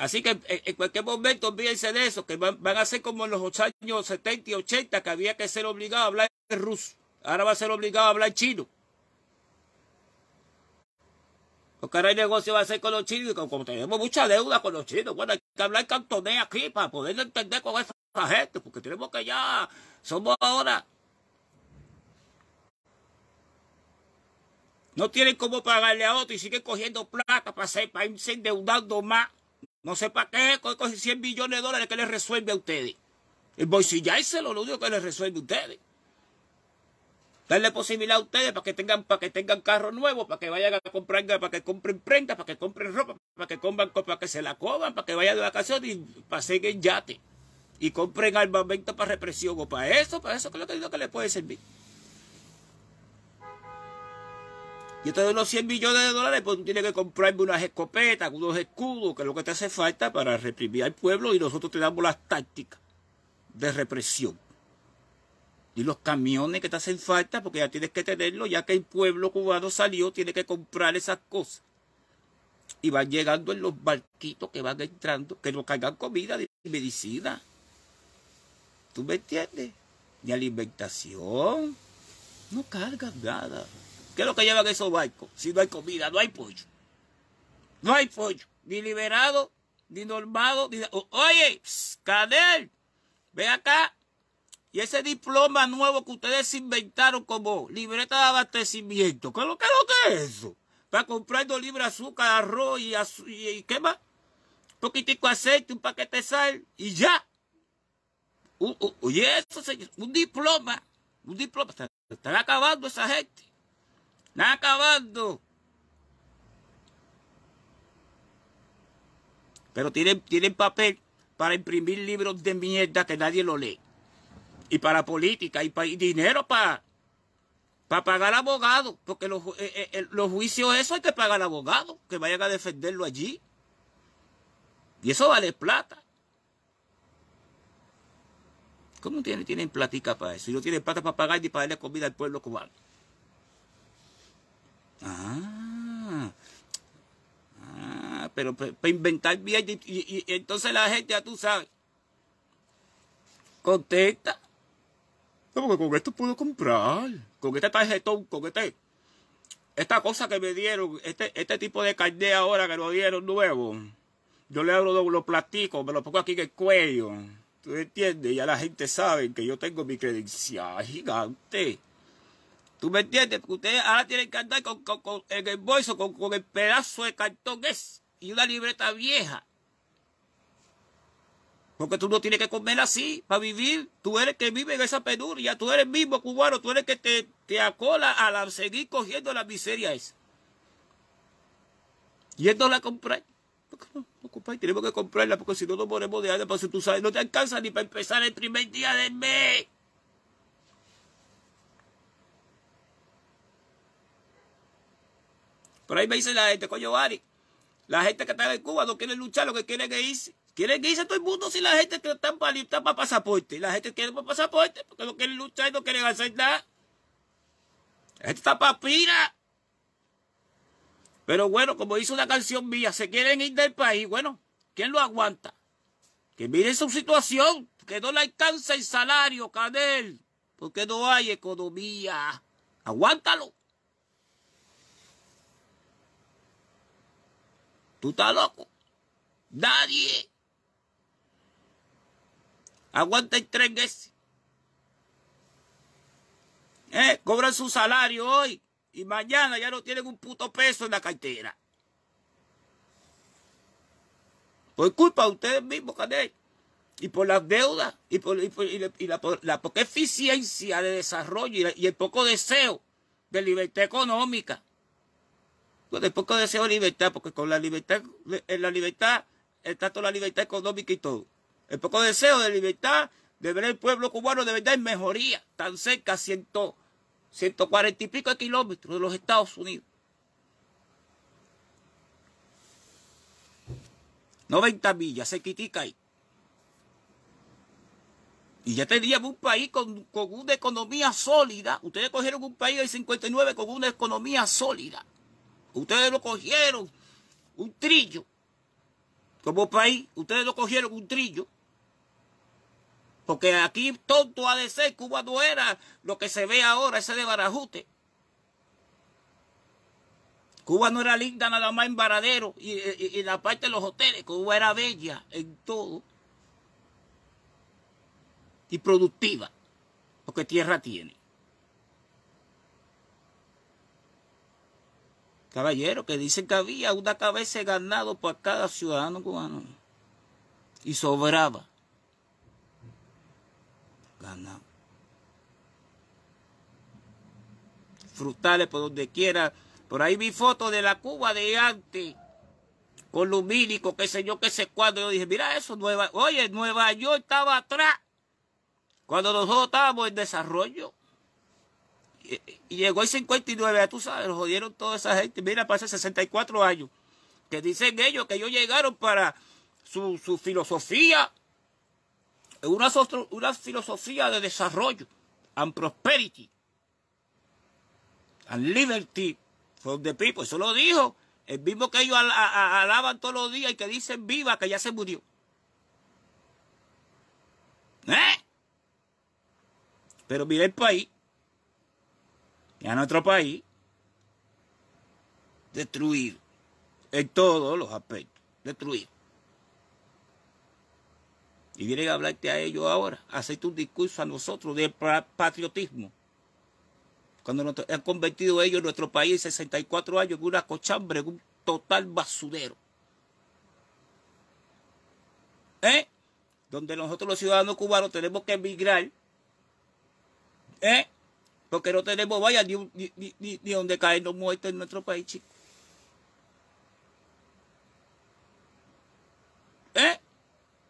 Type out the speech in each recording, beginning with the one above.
Así que eh, en cualquier momento olvídense de eso, que van, a ser como en los años 70 y 80, que había que ser obligado a hablar ruso. Ahora va a ser obligado a hablar chino. Porque ahora el negocio va a ser con los chinos, y como, tenemos mucha deuda con los chinos, bueno, hay que hablar cantonés aquí para poder entender con esa gente, porque tenemos que ya, somos ahora. No tienen cómo pagarle a otro y siguen cogiendo plata para, para irse endeudando más. No sé para qué, coge 100 billones de dólares que les resuelve a ustedes. El bolsillárselo, lo único que les resuelve a ustedes. Darle posibilidad a ustedes para que tengan, para que tengan carro nuevo, para que vayan a comprar, para que compren prendas, para que compren ropa, para que para que se la coban, para que vayan de vacaciones y pasen en yate. Y compren armamento para represión o para eso, para eso que es lo que, que les puede servir. Y de los 100 millones de dólares, pues tú tienes que comprarme unas escopetas, unos escudos, que es lo que te hace falta para reprimir al pueblo y nosotros te damos las tácticas de represión. Y los camiones que te hacen falta, porque ya tienes que tenerlo, ya que el pueblo cubano salió, tiene que comprar esas cosas. Y van llegando en los barquitos que van entrando, que nos cargan comida y medicina. ¿Tú me entiendes? Ni alimentación. No cargas nada. ¿Qué es lo que llevan esos barcos? Si no hay comida, no hay pollo. No hay pollo. Ni liberado, ni normado. Oye, cadel. Canel, ve acá. Y ese diploma nuevo que ustedes inventaron como libreta de abastecimiento. ¿Qué es lo que, es, lo que eso? Para comprar dos libras de azúcar, arroz y, qué más. Un poquitico de aceite, un paquete de sal y ya. Oye, eso, señor, un diploma, un diploma, están acabando esa gente. Está acabando. Pero tienen, papel para imprimir libros de mierda que nadie lo lee. Y para política, y, para, dinero para, para pagar abogados, porque los, eh, eh, juicios eso hay que pagar abogados, que vayan a defenderlo allí. Y eso vale plata. ¿Cómo tienen, tienen platica para eso? Y no tienen plata para pagar ni para darle comida al pueblo cubano. Ah. ah. pero para inventar bien. Y, entonces la gente, ya tú sabes. Contesta. No, porque con esto puedo comprar. Con este tarjetón, con este. Esta cosa que me dieron, este, este tipo de carne ahora que lo dieron nuevo. Yo le abro los platicos, me lo pongo aquí en el cuello. ¿Tú entiendes? Ya la gente sabe que yo tengo mi credencial gigante. ¿Tú me entiendes? Porque ustedes ahora tienen que andar con, en el bolso con, el pedazo de cartón ese y una libreta vieja. Porque tú no tienes que comer así para vivir. Tú eres que vive en esa penuria. Tú eres mismo cubano. Tú eres que te, te acola a la, seguir cogiendo la miseria esa. Y él no la qué No, no Tenemos que comprarla porque si no nos moremos de hambre. Porque si tú sabes, no te alcanza ni para empezar el primer día del mes. Pero ahí me dice la gente, coño, Ari, la gente que está en Cuba no quiere luchar, lo que quiere que irse. Quieren que irse todo el mundo si la gente que está para, está para pasaporte. La gente quiere para pasaporte porque no quiere luchar y no quiere hacer nada. La gente está para pira. Pero bueno, como dice una canción mía, se quieren ir del país. Bueno, ¿quién lo aguanta? Que miren su situación, que no le alcanza el salario, Canel, porque no hay economía. Aguántalo. ¿Tú estás loco? Nadie. Aguanta el tren ese. Eh, cobran su salario hoy y mañana ya no tienen un puto peso en la cartera. Por culpa de ustedes mismos, Canel. Y por las deudas, y por, la, poca eficiencia de desarrollo y el poco deseo de libertad económica. Después poco deseo de libertad, porque con la libertad, en eh, la libertad está toda la libertad económica y todo. El poco deseo de libertad de ver el pueblo cubano de verdad en mejoría, tan cerca, ciento, 140 y pico kilómetros de los Estados Unidos. 90 millas, se critica ahí. Y ya teníamos un país con, con una economía sólida. Ustedes cogieron un país del 59 con una economía sólida. Ustedes lo cogieron un trillo. Como país, ustedes lo cogieron un trillo. Porque aquí tonto ha de ser, Cuba no era lo que se ve ahora, ese de Barajute. Cuba no era linda nada más en Varadero y, en la parte de los hoteles. Cuba era bella en todo. Y productiva, porque tierra tiene. caballero, que dicen que había una cabeza de ganado para cada ciudadano cubano. Y sobraba. Ganado. Frutales por donde quiera. Por ahí vi foto de la Cuba de antes. Con lumínico, qué sé yo, qué sé cuándo. Yo dije, mira eso, Nueva, oye, Nueva York estaba atrás. Cuando nosotros estábamos en desarrollo y llegó el 59, tú sabes, lo jodieron toda esa gente. Mira, pasa 64 años. Que dicen ellos que ellos llegaron para su, filosofía, una, una filosofía de desarrollo, and prosperity, and liberty for the people. Eso lo dijo el mismo que ellos alaban todos los días y que dicen viva, que ya se murió. ¿Eh? Pero mira el país y a nuestro país destruir en todos los aspectos, destruir. Y vienen a hablarte a ellos ahora, hacerte un discurso a nosotros de patriotismo. Cuando han convertido ellos nuestro país 64 años en una cochambre, en un total basurero. ¿Eh? Donde nosotros los ciudadanos cubanos tenemos que emigrar. ¿Eh? Porque no tenemos vaya ni, ni donde caernos muertos en nuestro país, chicos. ¿Eh?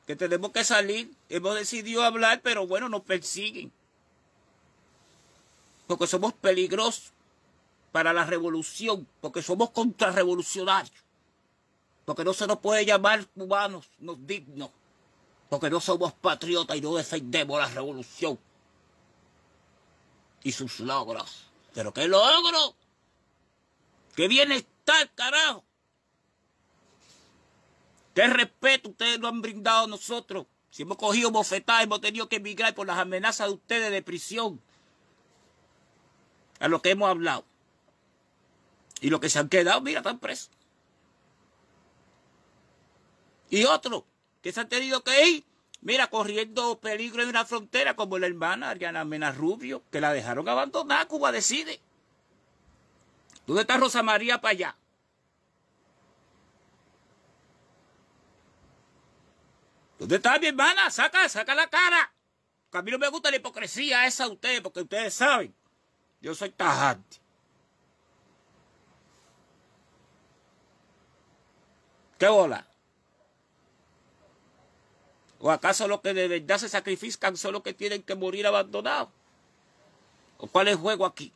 Que tenemos que salir. Hemos decidido hablar, pero bueno, nos persiguen. Porque somos peligrosos para la revolución. Porque somos contrarrevolucionarios. Porque no se nos puede llamar cubanos, no dignos. Porque no somos patriotas y no defendemos la revolución y sus logros. ¿Pero qué logro? ¿Qué bienestar, carajo? ¿Qué respeto ustedes nos han brindado a nosotros? Si hemos cogido bofetadas, hemos tenido que emigrar por las amenazas de ustedes de prisión. A lo que hemos hablado. Y los que se han quedado, mira, están presos. Y otro que se han tenido que ir mira, corriendo peligro en una frontera, como la hermana Ariana Mena Rubio, que la dejaron abandonada, Cuba decide. ¿Dónde está Rosa María para allá? ¿Dónde está mi hermana? Saca, saca la cara. Porque a mí no me gusta la hipocresía esa a ustedes, porque ustedes saben, yo soy tajante. ¿Qué bola? ¿O acaso los que de verdad se sacrifican son los que tienen que morir abandonados? ¿O cuál es el juego aquí?